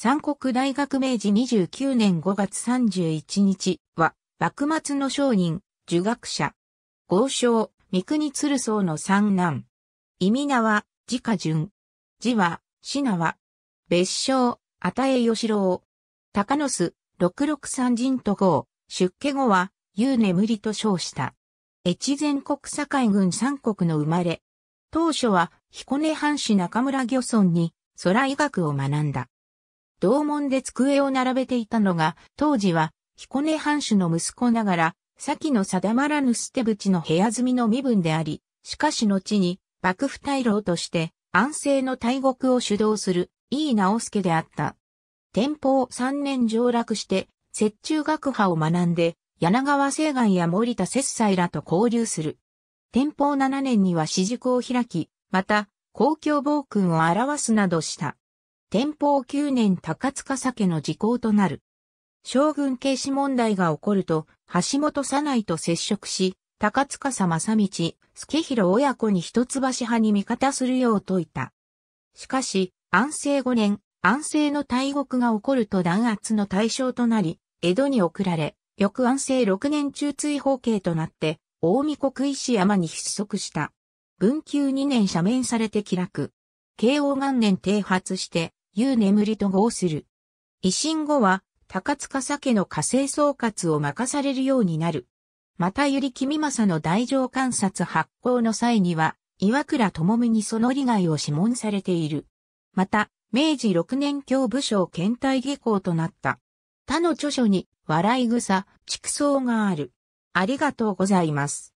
三国大学明治29年5月31日は、幕末の商人、儒学者。豪商、三国鶴僧の三男。意味名は、自家順。字は、品名は。別称、与え義郎。高野巣、六六三人と号、出家後は、う眠りと称した。越前国境郡三国の生まれ。当初は、彦根藩士中村漁村に、空医学を学んだ。同門で机を並べていたのが、当時は、彦根藩主の息子ながら、先の定まらぬ捨て淵の部屋住みの身分であり、しかし後に、幕府大老として、安政の大国を主導する、井伊直助であった。天保3年上落して、雪中学派を学んで、柳川西岸や森田雪斎らと交流する。天保7年には私塾を開き、また、公共暴君を表すなどした。天保9年高塚酒の時効となる。将軍軽視問題が起こると、橋本左内と接触し、高塚さ正道、助弘親子に一橋派に味方するよう説いた。しかし、安政5年、安政の大獄が起こると弾圧の対象となり、江戸に送られ、翌安政6年中追放刑となって、大見国石山に失速した。文久2年赦免されて気楽。慶応元年停発して、いう眠りと合する。維新後は、高塚酒の火星総括を任されるようになる。またゆりきみまさの大乗観察発行の際には、岩倉智美にその利害を諮問されている。また、明治6年教部省検体下校となった。他の著書に、笑い草、畜草がある。ありがとうございます。